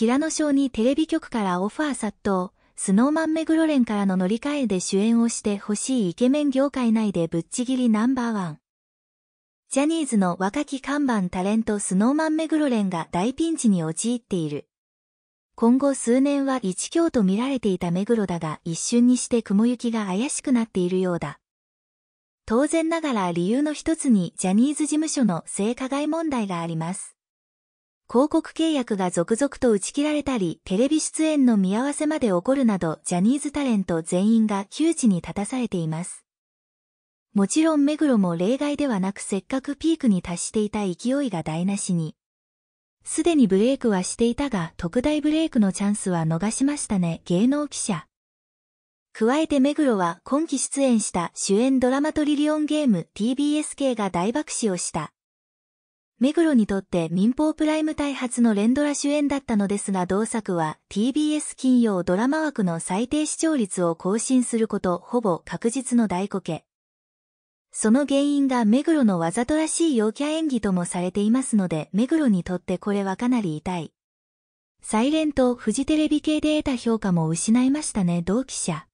平野翔にテレビ局からオファー殺到、スノーマン目黒連からの乗り換えで主演をしてほしいイケメン業界内でぶっちぎりナンバーワン。ジャニーズの若き看板タレントスノーマン目黒連が大ピンチに陥っている。今後数年は一強と見られていた目黒だが一瞬にして雲行きが怪しくなっているようだ。当然ながら理由の一つにジャニーズ事務所の性加害問題があります。広告契約が続々と打ち切られたり、テレビ出演の見合わせまで起こるなど、ジャニーズタレント全員が窮地に立たされています。もちろん目黒も例外ではなくせっかくピークに達していた勢いが台無しに。すでにブレイクはしていたが、特大ブレイクのチャンスは逃しましたね、芸能記者。加えて目黒は今季出演した主演ドラマトリリオンゲーム TBS 系が大爆死をした。目黒にとって民放プライム大発の連ドラ主演だったのですが同作は TBS 金曜ドラマ枠の最低視聴率を更新することほぼ確実の大コケ。その原因が目黒のわざとらしい陽キャ演技ともされていますので目黒にとってこれはかなり痛い。サイレントフジテレビ系で得た評価も失いましたね同記者。